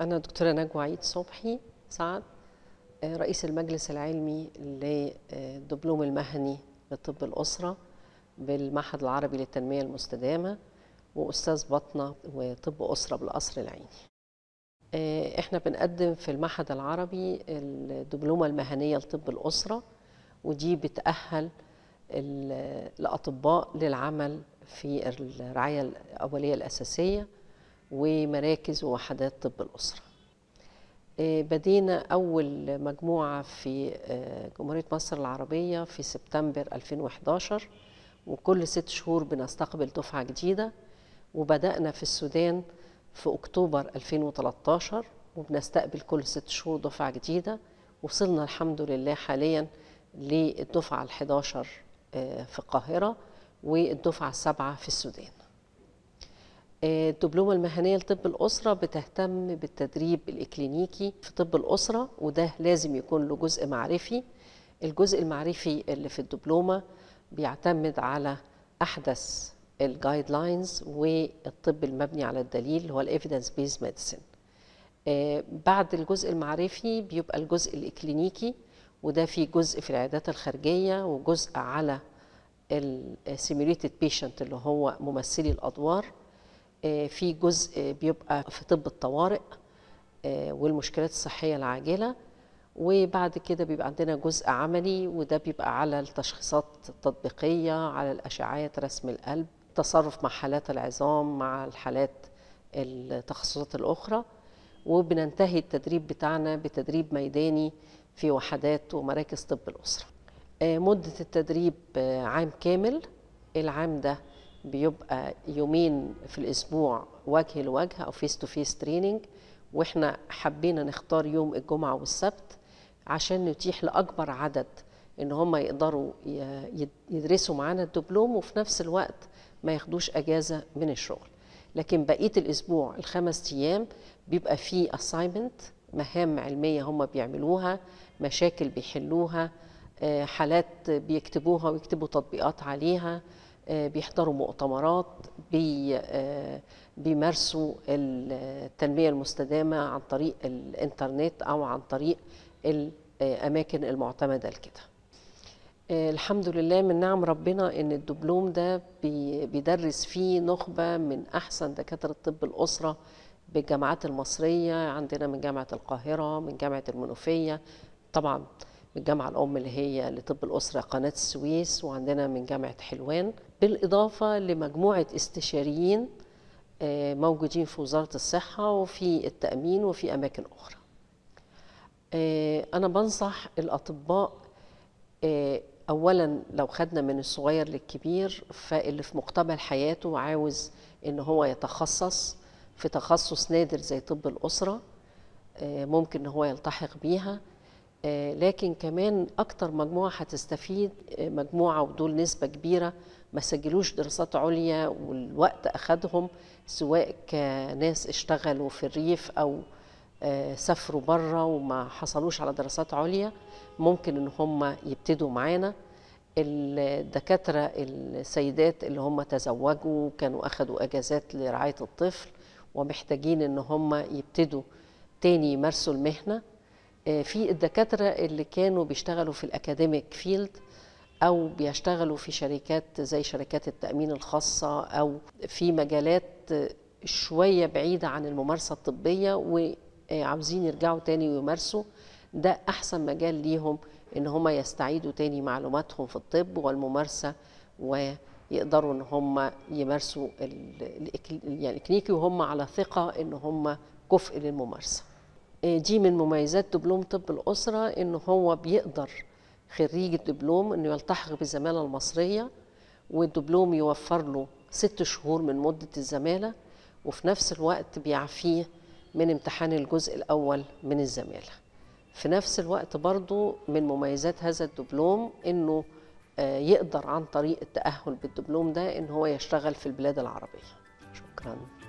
أنا دكتورة نجوى عيد صبحي سعد آه، رئيس المجلس العلمي للدبلوم المهني لطب الأسرة بالمعهد العربي للتنمية المستدامة وأستاذ بطنة وطب أسرة بالقصر العيني آه، إحنا بنقدم في المعهد العربي الدبلومة المهنية لطب الأسرة ودي بتأهل الأطباء للعمل في الرعاية الأولية الأساسية ومراكز ووحدات طب الأسرة آه، بدينا أول مجموعة في آه، جمهورية مصر العربية في سبتمبر 2011 وكل ست شهور بنستقبل دفعة جديدة وبدأنا في السودان في أكتوبر 2013 وبنستقبل كل ست شهور دفعة جديدة وصلنا الحمد لله حاليا للدفعة ال11 آه، في القاهرة والدفعة السابعة في السودان الدبلومه المهنيه لطب الاسره بتهتم بالتدريب الاكلينيكي في طب الاسره وده لازم يكون له جزء معرفي الجزء المعرفي اللي في الدبلومه بيعتمد على احدث الجايد لاينز والطب المبني على الدليل هو الايفيدنس بيز ميديسن بعد الجزء المعرفي بيبقى الجزء الاكلينيكي وده في جزء في العيادات الخارجيه وجزء على السيميوليتد بيشنت اللي هو ممثلي الادوار آه، في جزء بيبقى في طب الطوارئ آه، والمشكلات الصحيه العاجله وبعد كده بيبقى عندنا جزء عملي وده بيبقى على التشخيصات التطبيقيه على الاشعاعات رسم القلب تصرف مع حالات العظام مع الحالات التخصصات الاخرى وبننتهي التدريب بتاعنا بتدريب ميداني في وحدات ومراكز طب الاسره آه، مده التدريب عام كامل العام ده بيبقى يومين في الاسبوع وجه لوجه او فيس تو فيس تريننج واحنا حبينا نختار يوم الجمعه والسبت عشان نتيح لاكبر عدد ان هم يقدروا يدرسوا معانا الدبلوم وفي نفس الوقت ما ياخدوش اجازه من الشغل لكن بقيه الاسبوع الخمس ايام بيبقى فيه اساينمنت مهام علميه هم بيعملوها مشاكل بيحلوها آه، حالات بيكتبوها ويكتبوا تطبيقات عليها آه، بيحضروا مؤتمرات بي آه، بيمارسوا التنمية المستدامة عن طريق الإنترنت أو عن طريق الأماكن المعتمدة لكده آه، الحمد لله من نعم ربنا ان الدبلوم ده بيدرس فيه نخبه من احسن دكاتره طب الاسره بالجامعات المصريه عندنا من جامعه القاهره من جامعه المنوفيه طبعا من الجامعة الأم اللي هي لطب الأسرة قناة السويس وعندنا من جامعة حلوان بالإضافة لمجموعة استشاريين آه، موجودين في وزارة الصحة وفي التأمين وفي أماكن أخرى آه، أنا بنصح الأطباء آه، أولا لو خدنا من الصغير للكبير فاللي في مقتبل حياته وعاوز إن هو يتخصص في تخصص نادر زي طب الأسرة ممكن إن هو يلتحق بيها آه، لكن كمان اكتر مجموعه هتستفيد آه، مجموعه ودول نسبه كبيره ما سجلوش دراسات عليا والوقت اخدهم سواء كناس اشتغلوا في الريف او آه، سافروا بره وما حصلوش على دراسات عليا ممكن ان هم يبتدوا معانا الدكاتره السيدات اللي هم تزوجوا كانوا اخدوا اجازات لرعايه الطفل ومحتاجين ان هم يبتدوا تاني يمارسوا المهنه آه، في الدكاتره اللي كانوا بيشتغلوا في الاكاديميك فيلد او بيشتغلوا في شركات زي شركات التامين الخاصه او في مجالات شويه بعيده عن الممارسه الطبيه وعاوزين يرجعوا تاني ويمارسوا ده احسن مجال ليهم ان هم يستعيدوا تاني معلوماتهم في الطب والممارسه ويقدروا ان هم يمارسوا يعني الكلينيكي وهم على ثقه ان هم كفء للممارسه دي آه، من مميزات دبلوم طب الأسرة إن هو بيقدر خريج الدبلوم إنه يلتحق بالزمالة المصرية والدبلوم يوفر له ست شهور من مدة الزمالة وفي نفس الوقت بيعفيه من امتحان الجزء الأول من الزمالة في نفس الوقت برضو من مميزات هذا الدبلوم إنه آه، يقدر عن طريق التأهل بالدبلوم ده إن هو يشتغل في البلاد العربية شكراً